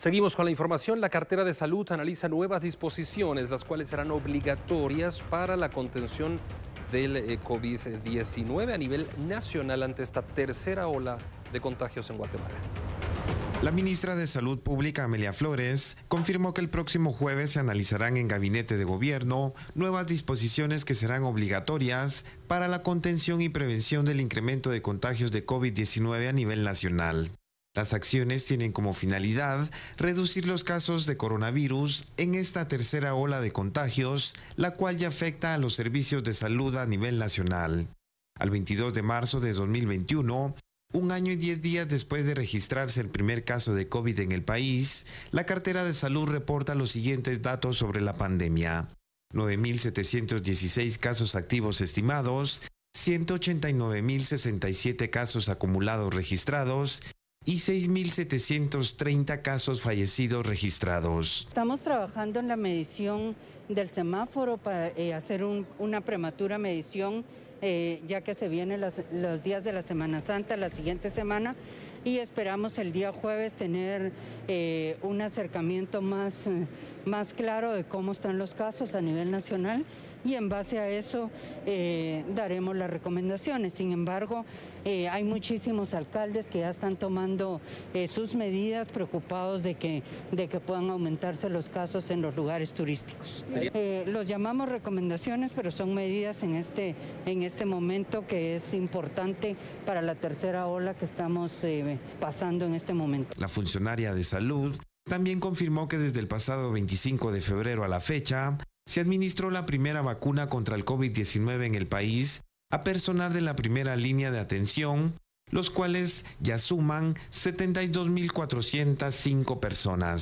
Seguimos con la información. La cartera de salud analiza nuevas disposiciones, las cuales serán obligatorias para la contención del eh, COVID-19 a nivel nacional ante esta tercera ola de contagios en Guatemala. La ministra de Salud Pública, Amelia Flores, confirmó que el próximo jueves se analizarán en gabinete de gobierno nuevas disposiciones que serán obligatorias para la contención y prevención del incremento de contagios de COVID-19 a nivel nacional. Las acciones tienen como finalidad reducir los casos de coronavirus en esta tercera ola de contagios, la cual ya afecta a los servicios de salud a nivel nacional. Al 22 de marzo de 2021, un año y diez días después de registrarse el primer caso de COVID en el país, la cartera de salud reporta los siguientes datos sobre la pandemia. 9.716 casos activos estimados, 189.067 casos acumulados registrados y 6.730 casos fallecidos registrados. Estamos trabajando en la medición del semáforo para eh, hacer una prematura medición, eh, ya que se vienen los días de la Semana Santa, la siguiente semana, y esperamos el día jueves tener eh, un acercamiento más, más claro de cómo están los casos a nivel nacional y en base a eso eh, daremos las recomendaciones. Sin embargo, eh, hay muchísimos alcaldes que ya están tomando sus medidas preocupados de que, de que puedan aumentarse los casos en los lugares turísticos. los llamamos recomendaciones, pero son medidas en este, en este momento que es importante para la tercera ola que estamos pasando en este momento. La funcionaria de salud también confirmó que desde el pasado 25 de febrero a la fecha se administró la primera vacuna contra el COVID-19 en el país a personal de la primera línea de atención, los cuales ya suman 72.405 personas.